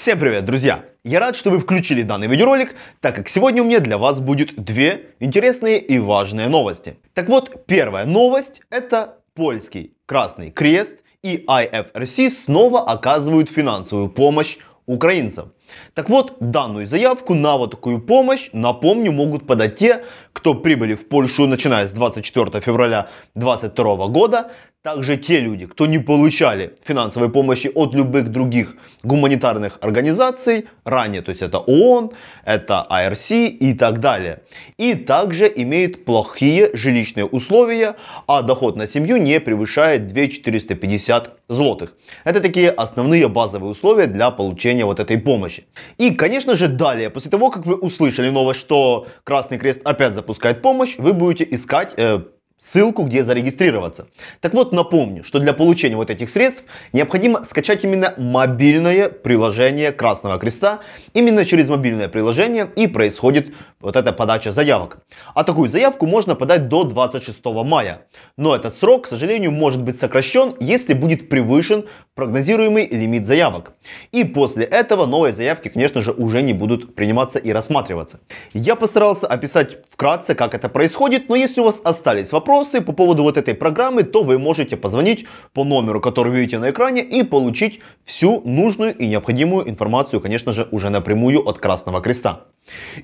Всем привет, друзья! Я рад, что вы включили данный видеоролик, так как сегодня у меня для вас будет две интересные и важные новости. Так вот, первая новость – это польский Красный Крест и IFRC снова оказывают финансовую помощь украинцам. Так вот, данную заявку на вот такую помощь, напомню, могут подать те, кто прибыли в Польшу начиная с 24 февраля 2022 года, также те люди, кто не получали финансовой помощи от любых других гуманитарных организаций ранее, то есть это ООН, это АРС и так далее. И также имеет плохие жилищные условия, а доход на семью не превышает 2450 злотых. Это такие основные базовые условия для получения вот этой помощи задачи. И, конечно же, далее, после того, как вы услышали новость, что Красный Крест опять запускает помощь, вы будете искать э, ссылку, где зарегистрироваться. Так вот, напомню, что для получения вот этих средств необходимо скачать именно мобильное приложение Красного Креста. Именно через мобильное приложение и происходит вот эта подача заявок. А такую заявку можно подать до 26 мая. Но этот срок, к сожалению, может быть сокращен, если будет превышен прогнозируемый лимит заявок. И после этого новые заявки, конечно же, уже не будут приниматься и рассматриваться. Я постарался описать вкратце, как это происходит, но если у вас остались вопросы, вопросы по поводу вот этой программы, то вы можете позвонить по номеру, который вы видите на экране, и получить всю нужную и необходимую информацию, конечно же, уже напрямую от Красного Креста.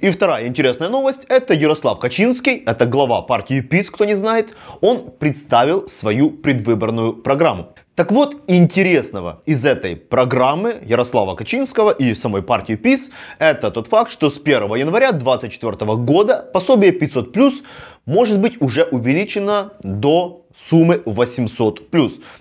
И вторая интересная новость, это Ярослав Качинский, это глава партии ПИС, кто не знает, он представил свою предвыборную программу. Так вот, интересного из этой программы Ярослава Качинского и самой партии ПИС, это тот факт, что с 1 января 2024 года пособие 500 может быть уже увеличено до суммы 800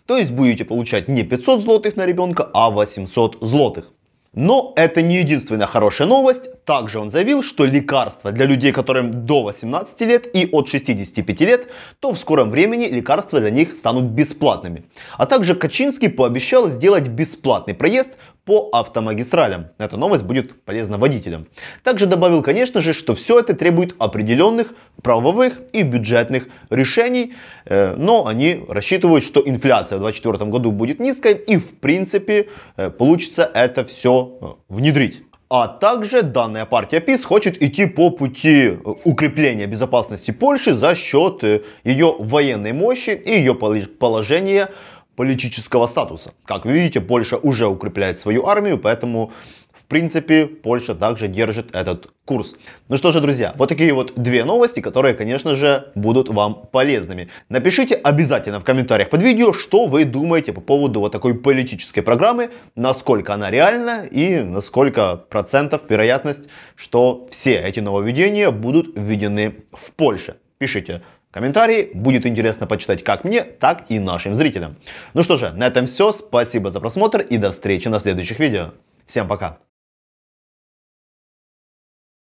То есть будете получать не 500 злотых на ребенка, а 800 злотых. Но это не единственная хорошая новость. Также он заявил, что лекарства для людей, которым до 18 лет и от 65 лет, то в скором времени лекарства для них станут бесплатными. А также Качинский пообещал сделать бесплатный проезд по автомагистралям. Эта новость будет полезна водителям. Также добавил, конечно же, что все это требует определенных правовых и бюджетных решений, э, но они рассчитывают, что инфляция в 2024 году будет низкой и в принципе э, получится это все э, внедрить. А также данная партия ПИС хочет идти по пути укрепления безопасности Польши за счет ее военной мощи и ее положения политического статуса. Как вы видите, Польша уже укрепляет свою армию, поэтому в принципе, Польша также держит этот курс. Ну что же, друзья, вот такие вот две новости, которые, конечно же, будут вам полезными. Напишите обязательно в комментариях под видео, что вы думаете по поводу вот такой политической программы, насколько она реальна и насколько процентов вероятность, что все эти нововведения будут введены в Польше. Пишите комментарии. Будет интересно почитать как мне, так и нашим зрителям. Ну что же, на этом все. Спасибо за просмотр и до встречи на следующих видео. Всем пока!